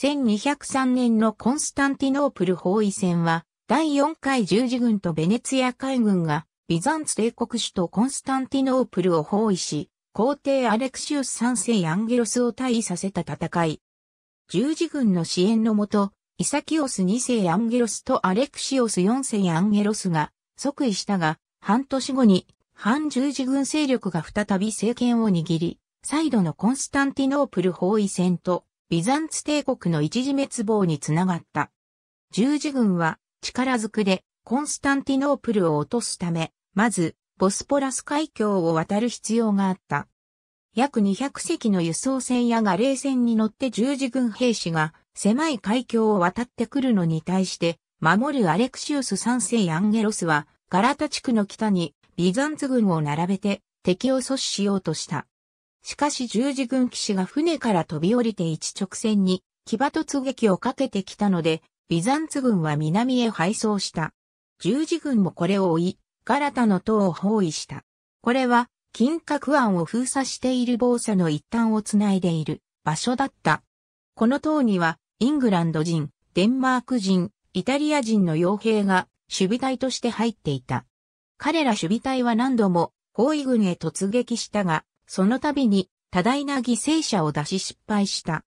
1203年のコンスタンティノープル包囲戦は、第4回十字軍とベネツィア海軍が、ビザンツ帝国首都コンスタンティノープルを包囲し、皇帝アレクシウス3世アンゲロスを退位させた戦い。十字軍の支援のもと、イサキオス2世アンゲロスとアレクシオス4世アンゲロスが即位したが、半年後に反十字軍勢力が再び政権を握り、再度のコンスタンティノープル包囲戦とビザンツ帝国の一時滅亡につながった。十字軍は力ずくでコンスタンティノープルを落とすため、まずボスポラス海峡を渡る必要があった。約200隻の輸送船やガレー船に乗って十字軍兵士が狭い海峡を渡ってくるのに対して、守るアレクシウス三世アンゲロスは、ガラタ地区の北にビザンツ軍を並べて敵を阻止しようとした。しかし十字軍騎士が船から飛び降りて一直線に騎馬突撃をかけてきたので、ビザンツ軍は南へ敗走した。十字軍もこれを追い、ガラタの塔を包囲した。これは、金閣湾を封鎖している防鎖の一端をつないでいる場所だった。この塔には、イングランド人、デンマーク人、イタリア人の傭兵が守備隊として入っていた。彼ら守備隊は何度も包囲軍へ突撃したが、その度に多大な犠牲者を出し失敗した。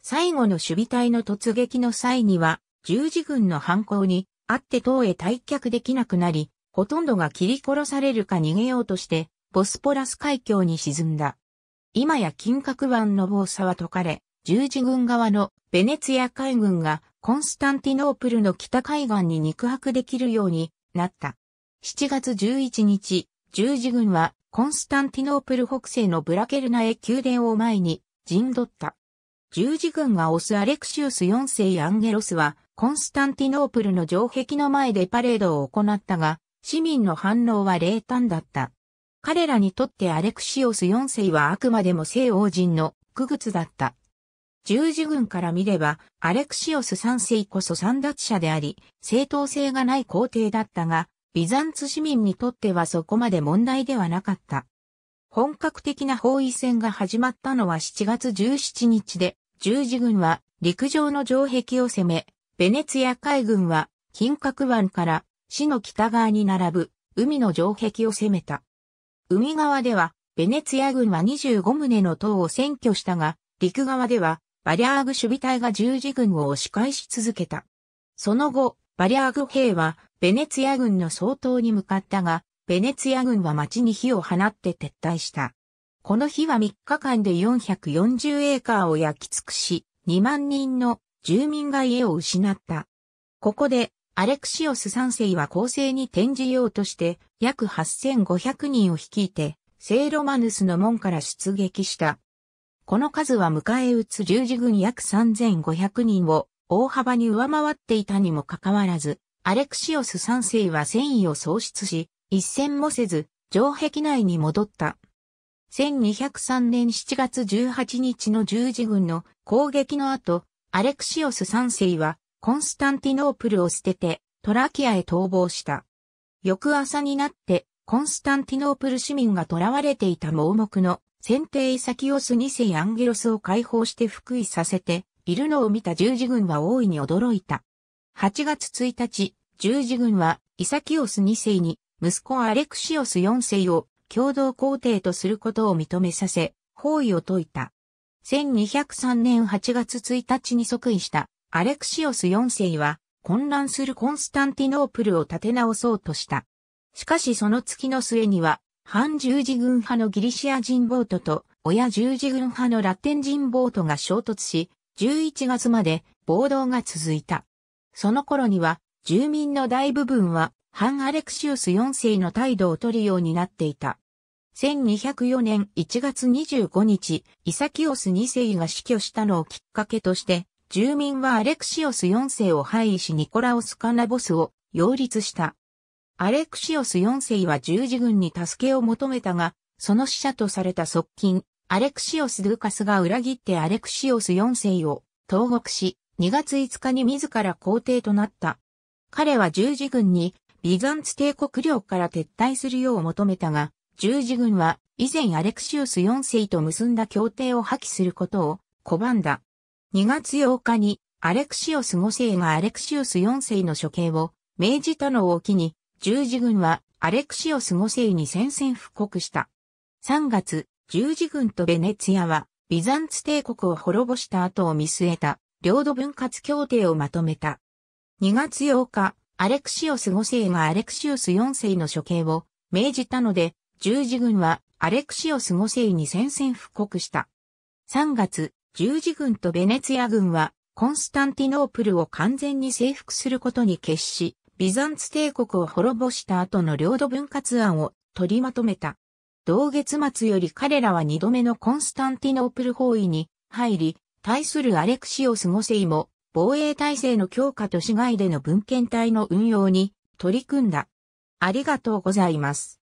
最後の守備隊の突撃の際には、十字軍の反抗にあって党へ退却できなくなり、ほとんどが切り殺されるか逃げようとして、ボスポラス海峡に沈んだ。今や金閣湾の防鎖は解かれ、十字軍側のベネツィア海軍がコンスタンティノープルの北海岸に肉薄できるようになった。7月11日、十字軍はコンスタンティノープル北西のブラケルナへ宮殿を前に陣取った。十字軍が押すアレクシウス4世アンゲロスは、コンスタンティノープルの城壁の前でパレードを行ったが、市民の反応は冷淡だった。彼らにとってアレクシオス4世はあくまでも聖王人の区物だった。十字軍から見れば、アレクシオス3世こそ三奪者であり、正当性がない皇帝だったが、ビザンツ市民にとってはそこまで問題ではなかった。本格的な包囲戦が始まったのは7月17日で、十字軍は陸上の城壁を攻め、ベネツィア海軍は金閣湾から市の北側に並ぶ海の城壁を攻めた。海側ではベネツィア軍は25棟の塔を占拠したが、陸側ではバリアーグ守備隊が十字軍を押し返し続けた。その後、バリアーグ兵はベネツィア軍の総統に向かったが、ベネツィア軍は町に火を放って撤退した。この日は3日間で440エーカーを焼き尽くし、2万人の住民が家を失った。ここで、アレクシオス3世は攻勢に転じようとして、約8500人を率いて、聖ロマヌスの門から出撃した。この数は迎え撃つ十字軍約3500人を大幅に上回っていたにもかかわらず、アレクシオス3世は戦意を喪失し、一戦もせず、城壁内に戻った。1203年7月18日の十字軍の攻撃の後、アレクシオス3世はコンスタンティノープルを捨ててトラキアへ逃亡した。翌朝になってコンスタンティノープル市民が囚われていた盲目の先定イサキオス2世アンゲロスを解放して福井させているのを見た十字軍は大いに驚いた。8月1日、十字軍はイサキオス2世に息子アレクシオス4世を共同皇帝とすることを認めさせ、包囲を解いた。1203年8月1日に即位したアレクシオス4世は混乱するコンスタンティノープルを立て直そうとした。しかしその月の末には反十字軍派のギリシア人ボートと親十字軍派のラテン人ボートが衝突し、11月まで暴動が続いた。その頃には、住民の大部分は、反アレクシウス4世の態度を取るようになっていた。1204年1月25日、イサキオス2世が死去したのをきっかけとして、住民はアレクシオス4世を廃位しニコラオス・カナボスを擁立した。アレクシオス4世は十字軍に助けを求めたが、その死者とされた側近、アレクシオス・ドゥカスが裏切ってアレクシオス4世を投獄し、2月5日に自ら皇帝となった。彼は十字軍にビザンツ帝国領から撤退するよう求めたが、十字軍は以前アレクシウス4世と結んだ協定を破棄することを拒んだ。2月8日にアレクシオス5世がアレクシオス4世の処刑を命じたのを機に、十字軍はアレクシオス5世に宣戦布告した。3月、十字軍とベネツィアはビザンツ帝国を滅ぼした後を見据えた領土分割協定をまとめた。2月8日、アレクシオス5世がアレクシオス4世の処刑を命じたので、十字軍はアレクシオス5世に宣戦布告した。3月、十字軍とベネツィア軍はコンスタンティノープルを完全に征服することに決し、ビザンツ帝国を滅ぼした後の領土分割案を取りまとめた。同月末より彼らは二度目のコンスタンティノープル包囲に入り、対するアレクシオス・ゴセイも、防衛体制の強化と市外での文献体の運用に取り組んだ。ありがとうございます。